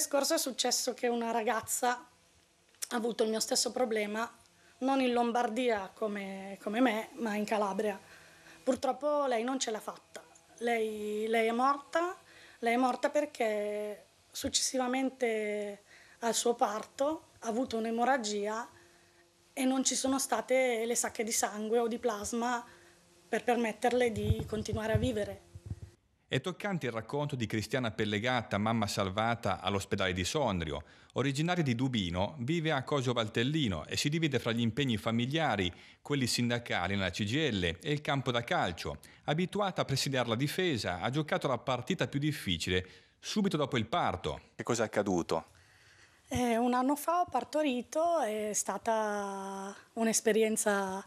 scorso è successo che una ragazza ha avuto il mio stesso problema, non in Lombardia come, come me, ma in Calabria. Purtroppo lei non ce l'ha fatta. Lei, lei è morta, lei è morta perché successivamente al suo parto ha avuto un'emorragia e non ci sono state le sacche di sangue o di plasma per permetterle di continuare a vivere. È toccante il racconto di Cristiana Pellegatta, mamma salvata all'ospedale di Sondrio. Originaria di Dubino, vive a Cosio Valtellino e si divide fra gli impegni familiari, quelli sindacali nella CGL e il campo da calcio. Abituata a presidiare la difesa, ha giocato la partita più difficile subito dopo il parto. Che cosa è accaduto? Eh, un anno fa ho partorito, è stata un'esperienza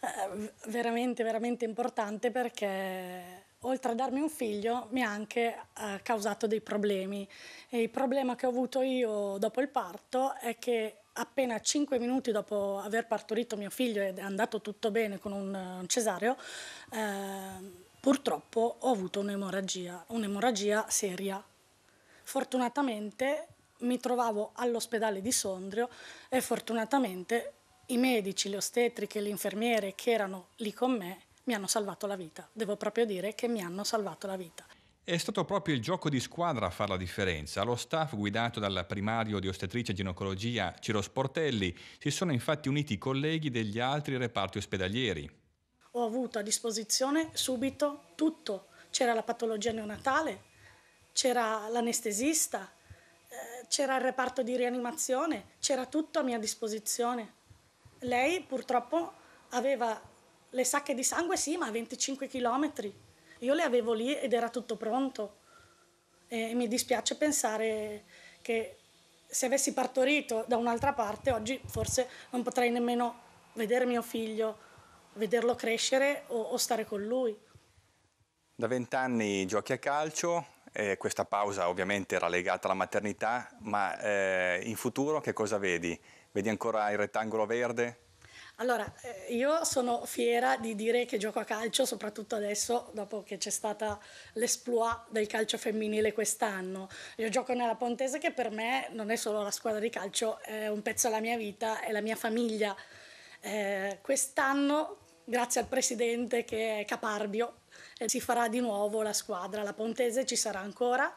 eh, veramente, veramente importante perché oltre a darmi un figlio, mi ha anche eh, causato dei problemi. E il problema che ho avuto io dopo il parto è che appena 5 minuti dopo aver partorito mio figlio ed è andato tutto bene con un, eh, un cesareo, eh, purtroppo ho avuto un'emorragia, un'emorragia seria. Fortunatamente mi trovavo all'ospedale di Sondrio e fortunatamente i medici, le ostetriche, le infermiere che erano lì con me mi hanno salvato la vita. Devo proprio dire che mi hanno salvato la vita. È stato proprio il gioco di squadra a fare la differenza. Lo staff guidato dal primario di ostetricia e ginecologia Ciro Sportelli si sono infatti uniti i colleghi degli altri reparti ospedalieri. Ho avuto a disposizione subito tutto. C'era la patologia neonatale, c'era l'anestesista, eh, c'era il reparto di rianimazione, c'era tutto a mia disposizione. Lei purtroppo aveva le sacche di sangue sì, ma a 25 km. Io le avevo lì ed era tutto pronto. E mi dispiace pensare che se avessi partorito da un'altra parte, oggi forse non potrei nemmeno vedere mio figlio, vederlo crescere o, o stare con lui. Da vent'anni giochi a calcio, eh, questa pausa ovviamente era legata alla maternità, ma eh, in futuro che cosa vedi? Vedi ancora il rettangolo verde? Allora, eh, io sono fiera di dire che gioco a calcio, soprattutto adesso, dopo che c'è stata l'esploit del calcio femminile quest'anno. Io gioco nella Pontese che per me non è solo la squadra di calcio, è un pezzo della mia vita, è la mia famiglia. Eh, quest'anno, grazie al presidente che è Caparbio, eh, si farà di nuovo la squadra, la Pontese ci sarà ancora,